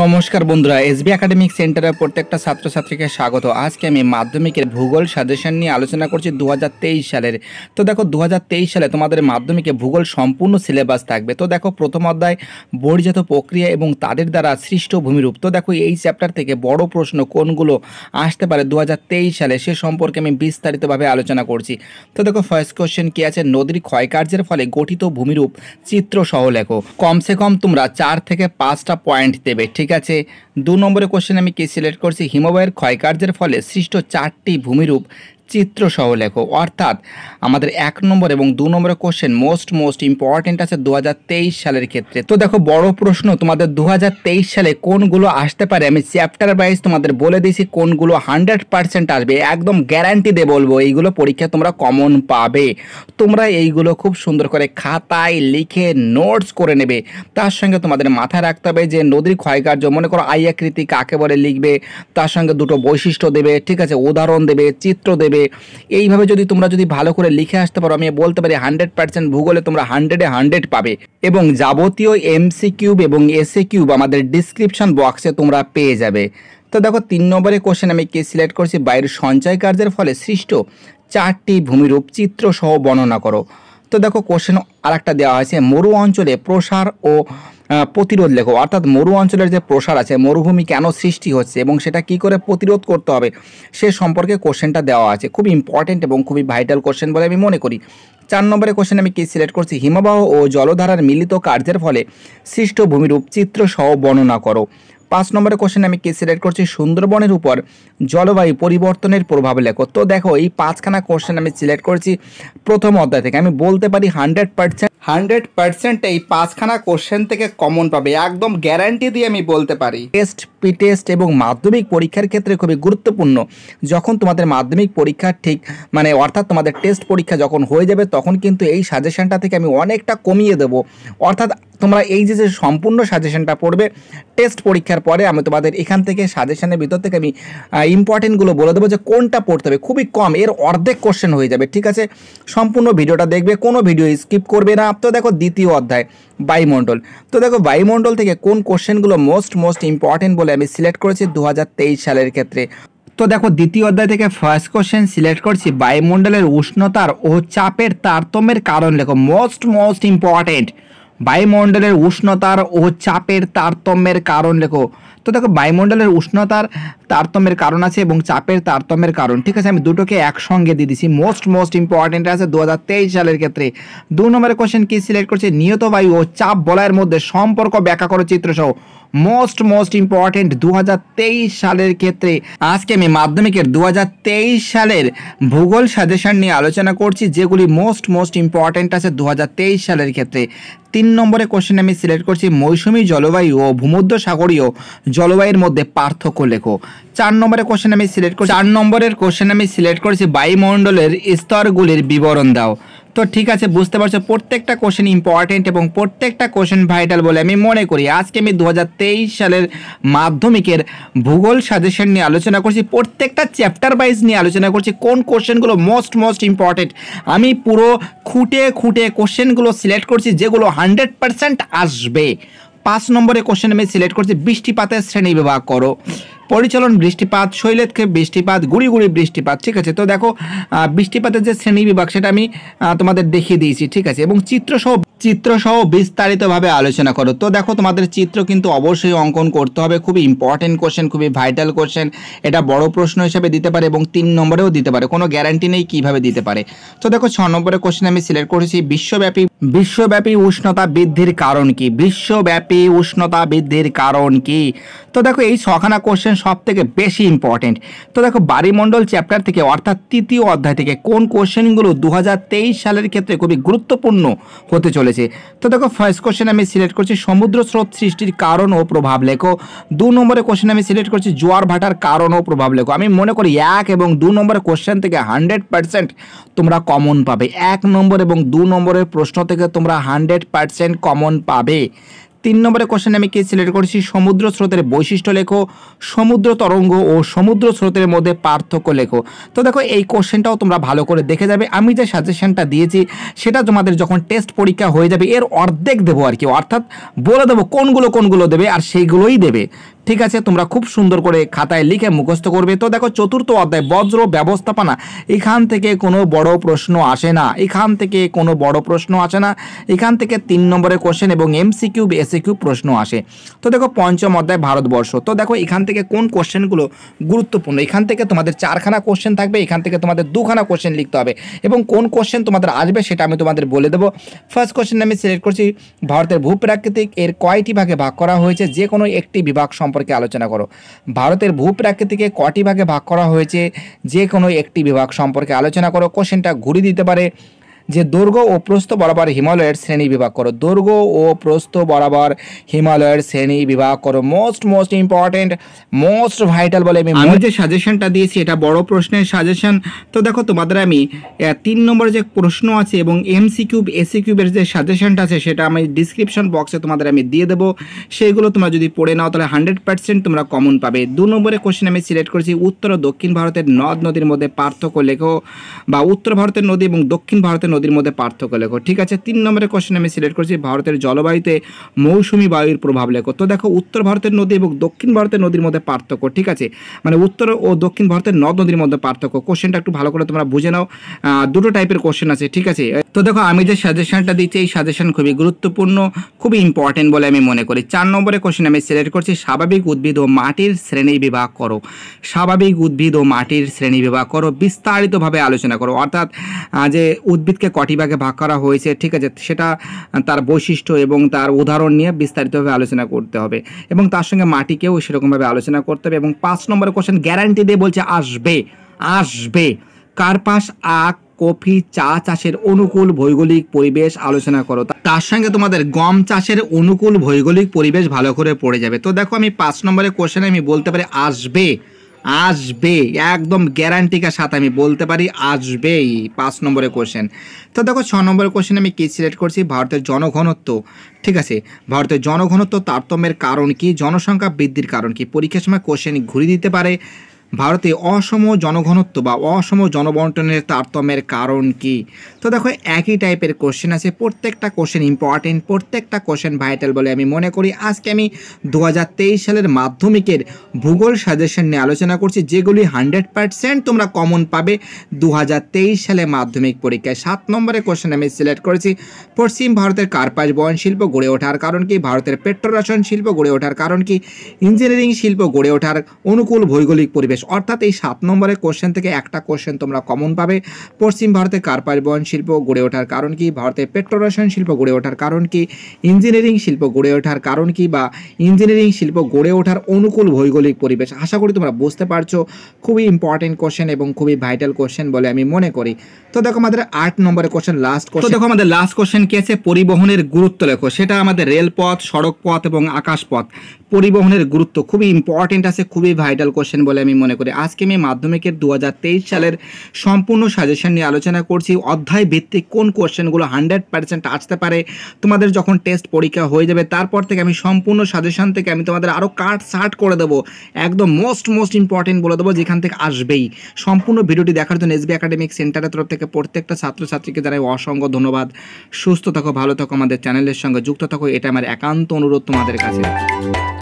নমস্কার বন্ধুরা SB academic সেন্টারের প্রত্যেকটা ছাত্রছাত্রীকে স্বাগত আজকে আমি মাধ্যমিকের ভূগোল সাজেশন নিয়ে আলোচনা করছি দু সালের তো দেখো দু সালে তোমাদের মাধ্যমিকে ভূগোল সম্পূর্ণ সিলেবাস থাকবে তো দেখো প্রথম অধ্যায় বর্জাত প্রক্রিয়া এবং তাদের দ্বারা সৃষ্ট ভূমিরূপ তো দেখো এই চ্যাপ্টার থেকে বড় প্রশ্ন কোনগুলো আসতে পারে দু সালে সে সম্পর্কে আমি বিস্তারিতভাবে আলোচনা করছি তো দেখো ফার্স্ট কোশ্চেন কী আছে নদীর ক্ষয়কার্যের ফলে গঠিত ভূমিরূপ চিত্র সহ লেখো কমসে কম তোমরা চার থেকে পাঁচটা পয়েন্ট দেবে ঠিক ঠিক আছে দু নম্বরে কোশ্চেন আমি কি সিলেক্ট করছি হিমবাহের ক্ষয়কার্যের ফলে সৃষ্ট চারটি ভূমিরূপ চিত্র লেখো অর্থাৎ আমাদের এক নম্বর এবং দু নম্বরের কোশ্চেন মোস্ট মোস্ট ইম্পর্টেন্ট আছে দু সালের ক্ষেত্রে তো দেখো বড় প্রশ্ন তোমাদের দু সালে কোনগুলো আসতে পারে আমি চ্যাপ্টার ওয়াইজ তোমাদের বলে দিয়েছি কোনগুলো হান্ড্রেড পার্সেন্ট আসবে একদম গ্যারান্টি দিয়ে বলবো এইগুলো পরীক্ষা তোমরা কমন পাবে তোমরা এইগুলো খুব সুন্দর করে খাতায় লিখে নোটস করে নেবে তার সঙ্গে তোমাদের মাথায় রাখতে হবে যে নদীর ক্ষয়কার্য মনে করো আই আকৃতি কাকে বলে লিখবে তার সঙ্গে দুটো বৈশিষ্ট্য দেবে ঠিক আছে উদাহরণ দেবে চিত্র দেবে এইভাবে যদি তোমরা যদি ভালো করে লিখে আসতে পারো আমি বলতে পারি হান্ড্রেড পার্সেন্ট ভূগোলে তোমরা হান্ড্রেডে হান্ড্রেড পাবে এবং যাবতীয় এমসি কিউব এবং এসি কিউব আমাদের ডিসক্রিপশন বক্সে তোমরা পেয়ে যাবে তো দেখো তিন নম্বরে কোশ্চেন আমি কে সিলেক্ট করছি বাইরের সঞ্চয় কার্যের ফলে সৃষ্ট চারটি ভূমিরূপ চিত্র সহ বর্ণনা করো তো দেখো কোশ্চেন আর একটা দেওয়া হয়েছে মরু অঞ্চলে প্রসার ও প্রতিরোধ লেখো অর্থাৎ মরু অঞ্চলের যে প্রসার আছে মরুভূমি কেন সৃষ্টি হচ্ছে এবং সেটা কি করে প্রতিরোধ করতে হবে সে সম্পর্কে কোশ্চেনটা দেওয়া আছে খুব ইম্পর্টেন্ট এবং খুবই ভাইটাল কোশ্চেন বলে আমি মনে করি চার নম্বরে কোশ্চেন আমি কি সিলেক্ট করছি হিমবাহ ও জলধারার মিলিত কার্যের ফলে সৃষ্ট ভূমিরূপ চিত্র সহ বর্ণনা করো পাঁচ নম্বরের কোশ্চেন আমি কে সিলেক্ট করছি সুন্দরবনের উপর জলবায়ু পরিবর্তনের প্রভাব লেখো তো দেখো এই পাঁচখানা কোশ্চেন আমি সিলেক্ট করছি প্রথম অধ্যায় থেকে আমি বলতে পারি হান্ড্রেড পার্সেন্ট হান্ড্রেড পার্সেন্ট এই পাঁচখানা কোশ্চেন থেকে কমন পাবে একদম গ্যারান্টি দিয়ে আমি বলতে পারি টেস্ট পি টেস্ট এবং মাধ্যমিক পরীক্ষার ক্ষেত্রে খুবই গুরুত্বপূর্ণ যখন তোমাদের মাধ্যমিক পরীক্ষা ঠিক মানে অর্থাৎ তোমাদের টেস্ট পরীক্ষা যখন হয়ে যাবে তখন কিন্তু এই সাজেশনটা থেকে আমি অনেকটা কমিয়ে দেবো অর্থাৎ তোমরা এই যে যে সম্পূর্ণ সাজেশনটা পড়বে টেস্ট পরীক্ষার পরে আমি তোমাদের এখান থেকে সাজেশনের ভিতর থেকে আমি ইম্পর্টেন্টগুলো বলে দেবো যে কোনটা পড়তে হবে খুবই কম এর অর্ধেক কোশ্চেন হয়ে যাবে ঠিক আছে সম্পূর্ণ ভিডিওটা দেখবে কোনো ভিডিও স্কিপ করবে না তো দেখো দ্বিতীয় অধ্যায় বায়ুমণ্ডল তো দেখো বায়ুমণ্ডল থেকে কোন কোশ্চেনগুলো মোস্ট মোস্ট ইম্পর্টেন্ট বলে আমি সিলেক্ট করেছি দু সালের ক্ষেত্রে তো দেখো দ্বিতীয় অধ্যায় থেকে ফার্স্ট কোশ্চেন সিলেক্ট করছি বায়ুমণ্ডলের উষ্ণতার ও চাপের তারতম্যের কারণ লেখো মোস্ট মোস্ট ইম্পর্টেন্ট বায়ুমণ্ডলের উষ্ণতার ও চাপের তারতম্যের কারণ লেখো তো দেখো বায়ুমণ্ডলের উষ্ণতার তারতম্যের কারণ আছে এবং চাপের তারতম্যের কারণ ঠিক আছে আমি দুটোকে একসঙ্গে দিয়ে দিচ্ছি মোস্ট মোস্ট ইম্পর্টেন্ট আছে দু সালের ক্ষেত্রে দু নম্বরের কোশ্চেন কী সিলেক্ট করছে নিয়ত বায়ু ও চাপ বলয়ের মধ্যে সম্পর্ক ব্যাখ্যা করো চিত্রসহ মোস্ট মোস্ট ইম্পর্টেন্ট দু সালের ক্ষেত্রে আজকে আমি মাধ্যমিকের দু সালের ভূগোল সাজেশন নিয়ে আলোচনা করছি যেগুলি মোস্ট মোস্ট ইম্পর্টেন্ট আছে দু সালের ক্ষেত্রে তিন নম্বরে কোশ্চেন আমি সিলেক্ট করছি মৌসুমী জলবায়ু ও ভূমধ্য সাগরীয় জলবায়ুর মধ্যে পার্থক্য লেখো চার নম্বরে কোশ্চেন আমি সিলেক্ট করছি চার নম্বরের কোশ্চেন আমি সিলেক্ট করেছি বায়ুমণ্ডলের স্তরগুলির বিবরণ দাও তো ঠিক আছে বুঝতে পারছো প্রত্যেকটা কোশ্চেন ইম্পর্টেন্ট এবং প্রত্যেকটা কোশ্চেন ভাইটাল বলে আমি মনে করি আজকে আমি দু সালের মাধ্যমিকের ভূগোল সাজেশন নিয়ে আলোচনা করছি প্রত্যেকটা চ্যাপ্টার ওয়াইজ নিয়ে আলোচনা করছি কোন কোশ্চেনগুলো মোস্ট মোস্ট ইম্পর্টেন্ট আমি পুরো খুঁটে খুঁটে কোশ্চেনগুলো সিলেক্ট করছি যেগুলো হান্ড্রেড পারসেন্ট আসবে পাঁচ নম্বরে কোশ্চেন আমি সিলেক্ট করছি বৃষ্টিপাতের শ্রেণী বিভাগ করো পরিচালন বৃষ্টিপাত শৈলেৎক্ষেপ বৃষ্টিপাত গুড়ি গুড়ি বৃষ্টিপাত ঠিক আছে তো দেখো বৃষ্টিপাতের যে শ্রেণী বিভাগ সেটা আমি তোমাদের দেখিয়ে দিয়েছি ঠিক আছে এবং চিত্রসহ চিত্রসহ বিস্তারিতভাবে আলোচনা করো তো দেখো তোমাদের চিত্র কিন্তু অবশ্যই অঙ্কন করতে হবে খুবই ইম্পর্টেন্ট কোশ্চেন খুবই ভাইটাল কোশ্চেন এটা বড় প্রশ্ন হিসেবে দিতে পারে এবং তিন নম্বরেও দিতে পারে কোনো গ্যারান্টি নেই কীভাবে দিতে পারে তো দেখো ছ নম্বরের কোশ্চেন আমি সিলেক্ট করেছি বিশ্বব্যাপী বিশ্বব্যাপী উষ্ণতা বৃদ্ধির কারণ কি বিশ্বব্যাপী উষ্ণতা বৃদ্ধির কারণ কি তো দেখো এই ছখানা কোশ্চেন সব থেকে বেশি ইম্পর্টেন্ট তো দেখো বাড়িমণ্ডল চ্যাপ্টার থেকে অর্থাৎ তৃতীয় অধ্যায় থেকে কোন কোশ্চেনগুলো দু সালের ক্ষেত্রে খুবই গুরুত্বপূর্ণ হতে চলেছে তো দেখো ফার্স্ট কোশ্চেন আমি সিলেক্ট করছি সমুদ্র স্রোত সৃষ্টির কারণ ও প্রভাব লেখো দু নম্বরের কোয়েশ্চেন আমি সিলেক্ট করছি জোয়ার ভাটার কারণ ও প্রভাব লেখো আমি মনে করি এক এবং দু নম্বরের কোশ্চেন থেকে হান্ড্রেড পার্সেন্ট তোমরা কমন পাবে এক নম্বর এবং দু নম্বরের প্রশ্ন থেকে তোমরা হান্ড্রেড পার্সেন্ট কমন পাবে তিন নম্বরে কোশ্চেন আমি কি সিলেক্ট করেছি সমুদ্র স্রোতের বৈশিষ্ট্য লেখো সমুদ্র তরঙ্গ ও সমুদ্র স্রোতের মধ্যে পার্থক্য লেখো তো দেখো এই কোশ্চেনটাও তোমরা ভালো করে দেখে যাবে আমি যে সাজেশনটা দিয়েছি সেটা তোমাদের যখন টেস্ট পরীক্ষা হয়ে যাবে এর অর্ধেক দেবো আর কি অর্থাৎ বলে দেবো কোনগুলো কোনগুলো দেবে আর সেইগুলোই দেবে ঠিক আছে তোমরা খুব সুন্দর করে খাতায় লিখে মুখস্থ করবে তো দেখো চতুর্থ অধ্যায় বজ্র ব্যবস্থাপনা এখান থেকে কোনো বড় প্রশ্ন আসে না এখান থেকে কোনো বড় প্রশ্ন আসে না এখান থেকে তিন নম্বরের কোশ্চেন এবং এমসিকিউ এসিকিউ প্রশ্ন আসে তো দেখো পঞ্চম অধ্যায় ভারতবর্ষ তো দেখো এখান থেকে কোন কোশ্চেনগুলো গুরুত্বপূর্ণ এখান থেকে তোমাদের চারখানা কোশ্চেন থাকবে এখান থেকে তোমাদের দুখানা কোশ্চেন লিখতে হবে এবং কোন কোশ্চেন তোমাদের আসবে সেটা আমি তোমাদের বলে দেবো ফার্স্ট কোশ্চেন আমি সিলেক্ট করছি ভারতের ভূপ্রাকৃতিক এর কয়টি ভাগে ভাগ করা হয়েছে যে কোনো একটি বিভাগ সম সম্পর্কে আলোচনা করো ভারতের ভূপ্রাকৃতিকে কটি ভাগে ভাগ করা হয়েছে যে কোনো একটি বিভাগ সম্পর্কে আলোচনা করো কোশ্চেনটা ঘুরিয়ে দিতে পারে যে দৈর্ঘ্য ও প্রস্থ বরাবর হিমালয়ের শ্রেণী বিভাগ করো দৈর্ঘ্য ও প্রস্থ বরাবর হিমালয়ের শ্রেণী বিভাগ করো most most important most vital বলে আমি যে সাজেশনটা দিয়েছি এটা বড় প্রশ্নের সাজেশন তো দেখো তোমাদের আমি তিন নম্বর যে প্রশ্ন আছে এবং এমসি কিউব এসি কিউবের যে সাজেশনটা আছে সেটা আমি ডিসক্রিপশন বক্সে তোমাদের আমি দিয়ে দেবো সেইগুলো তোমরা যদি পড়ে নাও তাহলে হান্ড্রেড পার্সেন্ট তোমরা কমন পাবে দু নম্বরে কোশ্চেন আমি সিলেক্ট করেছি উত্তর ও দক্ষিণ ভারতের নদ নদীর মধ্যে পার্থক্য লেখো বা উত্তর ভারতের নদী এবং দক্ষিণ ভারতের নদীর মধ্যে পার্থক্য লেখো ঠিক আছে তিন নম্বরের কোশ্চেন আমি সিলেক্ট করছি ভারতের জলবায়ুতে মৌসুমি বায়ুর প্রভাব লেখো তো দেখো উত্তর ভারতের নদী এবং দক্ষিণ ভারতের নদীর মধ্যে পার্থক্য ঠিক আছে মানে উত্তর ও দক্ষিণ ভারতের নদ নদীর মধ্যে পার্থক্য কোশ্চেনটা একটু ভালো করে তোমরা বুঝে নাও দুটো টাইপের কোশ্চেন আছে ঠিক আছে তো দেখো আমি যে সাজেশনটা দিচ্ছি এই সাজেশন খুবই গুরুত্বপূর্ণ খুবই ইম্পর্টেন্ট বলে আমি মনে করি চার নম্বরে কোশ্চেন আমি সিলেক্ট করছি স্বাভাবিক উদ্ভিদ ও মাটির শ্রেণী বিভাগ করো স্বাভাবিক উদ্ভিদ ও মাটির শ্রেণী বিভাগ করো বিস্তারিতভাবে আলোচনা করো অর্থাৎ যে উদ্ভিদকে কটি ভাগে ভাগ করা হয়েছে ঠিক আছে সেটা তার বৈশিষ্ট্য এবং তার উদাহরণ নিয়ে বিস্তারিতভাবে আলোচনা করতে হবে এবং তার সঙ্গে মাটিকেও সেরকমভাবে আলোচনা করতে হবে এবং পাঁচ নম্বরে কোশ্চেন গ্যারান্টি দিয়ে বলছে আসবে আসবে কার্পাস আখ কফি চা চাষের অনুকূল ভৌগোলিক পরিবেশ আলোচনা করো তার সঙ্গে তোমাদের গম চাষের অনুকূল ভৌগোলিক পরিবেশ ভালো করে পড়ে যাবে তো দেখো আমি পাঁচ নম্বরে কোশ্চেনে আমি বলতে পারি আসবে আসবে একদম গ্যারান্টিকার সাথে আমি বলতে পারি আসবেই পাঁচ নম্বরে কোশ্চেন তো দেখো ছ নম্বরে কোশ্চেন আমি কী সিলেক্ট করছি ভারতের জনঘনত্ব ঠিক আছে ভারতের জনঘনত্ব তারতম্যের কারণ কি জনসংখ্যা বৃদ্ধির কারণ কি পরীক্ষার সময় কোশ্চেন ঘুরিয়ে দিতে পারে ভারতে অসম জনঘনত্ব বা অসম জনবন্টনের তারতম্যের কারণ কি তো দেখো একই টাইপের কোশ্চেন আছে প্রত্যেকটা কোশ্চেন ইম্পর্টেন্ট প্রত্যেকটা কোশ্চেন ভাইটাল বলে আমি মনে করি আজকে আমি দু সালের মাধ্যমিকের ভূগোল সাজেশন নিয়ে আলোচনা করছি যেগুলি হান্ড্রেড পারসেন্ট তোমরা কমন পাবে দু সালে মাধ্যমিক পরীক্ষায় সাত নম্বরে কোশ্চেন আমি সিলেক্ট করেছি পশ্চিম ভারতের কার্পাস বয়ন শিল্প গড়ে ওঠার কারণ কি ভারতের পেট্রোরাসন শিল্প গড়ে ওঠার কারণ কি ইঞ্জিনিয়ারিং শিল্প গড়ে ওঠার অনুকূল ভৌগোলিক পরিবেশ অর্থাৎ এই সাত নম্বরের কোশ্চেন থেকে একটা কোশ্চেন তোমরা কমন পাবে পশ্চিম ভারতে কার পরিবহন শিল্প গড়ে ওঠার কারণ কি ভারতে পেট্রোরেশন শিল্প গড়ে ওঠার কারণ কি ইঞ্জিনিয়ারিং শিল্প গড়ে ওঠার কারণ কি বা ইঞ্জিনিয়ারিং শিল্প গড়ে ওঠার অনুকূল ভৌগোলিক পরিবেশ আশা করি তোমরা বুঝতে পারছো খুবই ইম্পর্টেন্ট কোশ্চেন এবং খুবই ভাইটাল কোশ্চেন বলে আমি মনে করি তো দেখো আমাদের আট নম্বরের কোশ্চেন লাস্ট কোশ্চেন দেখো আমাদের লাস্ট কোশ্চেন কি আছে পরিবহনের গুরুত্ব লেখো সেটা আমাদের রেলপথ সড়কপথ এবং আকাশপথ পরিবহনের গুরুত্ব খুবই ইম্পর্টেন্ট আছে খুবই ভাইটাল কোশ্চেন বলে আমি মনে করি আজকে আমি মাধ্যমিকের দু সালের সম্পূর্ণ সাজেশন নিয়ে আলোচনা করছি অধ্যায় ভিত্তিক কোন কোয়েশ্চেনগুলো হান্ড্রেড পার্সেন্ট আসতে পারে তোমাদের যখন টেস্ট পরীক্ষা হয়ে যাবে তারপর থেকে আমি সম্পূর্ণ সাজেশন থেকে আমি তোমাদের আরও কাট সার্ট করে দেবো একদম মোস্ট মোস্ট ইম্পর্টেন্ট বলে দেবো যেখান থেকে আসবেই সম্পূর্ণ ভিডিওটি দেখার জন্য এসবি একাডেমিক সেন্টারের তরফ থেকে প্রত্যেকটা ছাত্রছাত্রীকে যারা অসংখ্য ধন্যবাদ সুস্থ থাকো ভালো থাকো আমাদের চ্যানেলের সঙ্গে যুক্ত থাকো এটা আমার একান্ত অনুরোধ তোমাদের কাছে